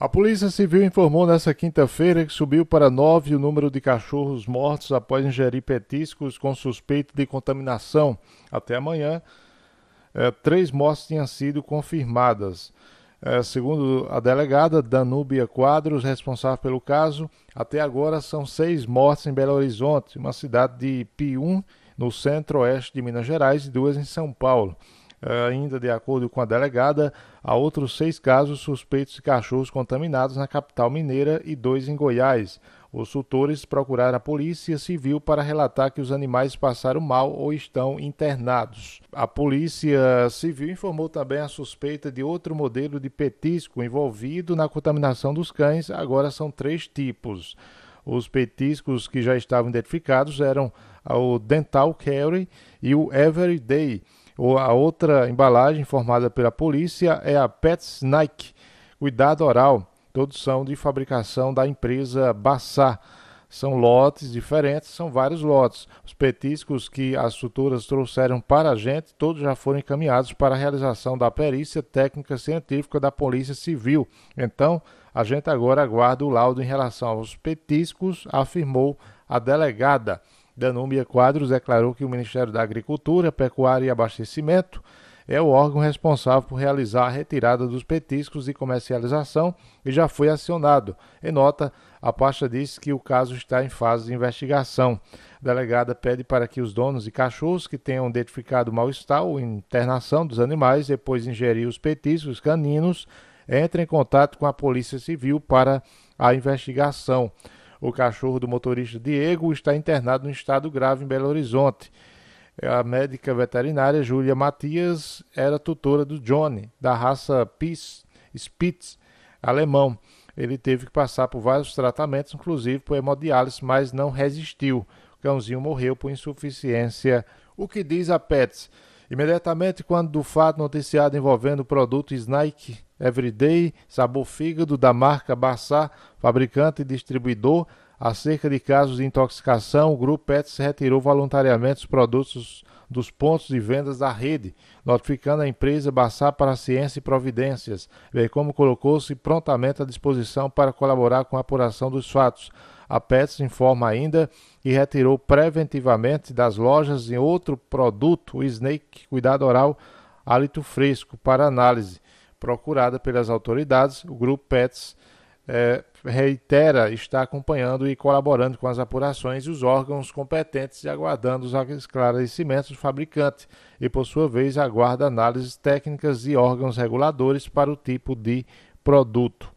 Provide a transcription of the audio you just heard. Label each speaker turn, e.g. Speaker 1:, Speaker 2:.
Speaker 1: A Polícia Civil informou nesta quinta-feira que subiu para nove o número de cachorros mortos após ingerir petiscos com suspeito de contaminação. Até amanhã, é, três mortes tinham sido confirmadas. É, segundo a delegada Danúbia Quadros, responsável pelo caso, até agora são seis mortes em Belo Horizonte, uma cidade de Pium, no centro-oeste de Minas Gerais, e duas em São Paulo. Eh, ainda de acordo com a delegada, há outros seis casos suspeitos de cachorros contaminados na capital mineira e dois em Goiás. Os tutores procuraram a Polícia Civil para relatar que os animais passaram mal ou estão internados. A Polícia Civil informou também a suspeita de outro modelo de petisco envolvido na contaminação dos cães, agora são três tipos. Os petiscos que já estavam identificados eram o Dental Carry e o Everyday. A outra embalagem formada pela polícia é a Pet Nike Cuidado Oral. Todos são de fabricação da empresa Bassar. São lotes diferentes, são vários lotes. Os petiscos que as tutoras trouxeram para a gente, todos já foram encaminhados para a realização da perícia técnica científica da Polícia Civil. Então, a gente agora aguarda o laudo em relação aos petiscos, afirmou a delegada. Danúbia Quadros declarou que o Ministério da Agricultura, Pecuária e Abastecimento é o órgão responsável por realizar a retirada dos petiscos de comercialização e já foi acionado. Em nota, a pasta disse que o caso está em fase de investigação. A delegada pede para que os donos de cachorros que tenham identificado mal-estar ou internação dos animais depois de ingerir os petiscos caninos entrem em contato com a Polícia Civil para a investigação. O cachorro do motorista Diego está internado em estado grave em Belo Horizonte. É a médica veterinária Júlia Matias era tutora do Johnny, da raça Spitz, alemão. Ele teve que passar por vários tratamentos, inclusive por hemodiálise, mas não resistiu. O cãozinho morreu por insuficiência. O que diz a Pets? Imediatamente quando do fato noticiado envolvendo o produto Snake Everyday sabor fígado da marca Bassá, fabricante e distribuidor, acerca de casos de intoxicação, o grupo Pets retirou voluntariamente os produtos dos pontos de vendas da rede, notificando a empresa Bassá para a Ciência e Providências, bem como colocou-se prontamente à disposição para colaborar com a apuração dos fatos. A Pets informa ainda que retirou preventivamente das lojas em outro produto, o Snake Cuidado Oral Hálito Fresco, para análise. Procurada pelas autoridades, o grupo Pets é, reitera está acompanhando e colaborando com as apurações e os órgãos competentes e aguardando os esclarecimentos do fabricante e, por sua vez, aguarda análises técnicas e órgãos reguladores para o tipo de produto.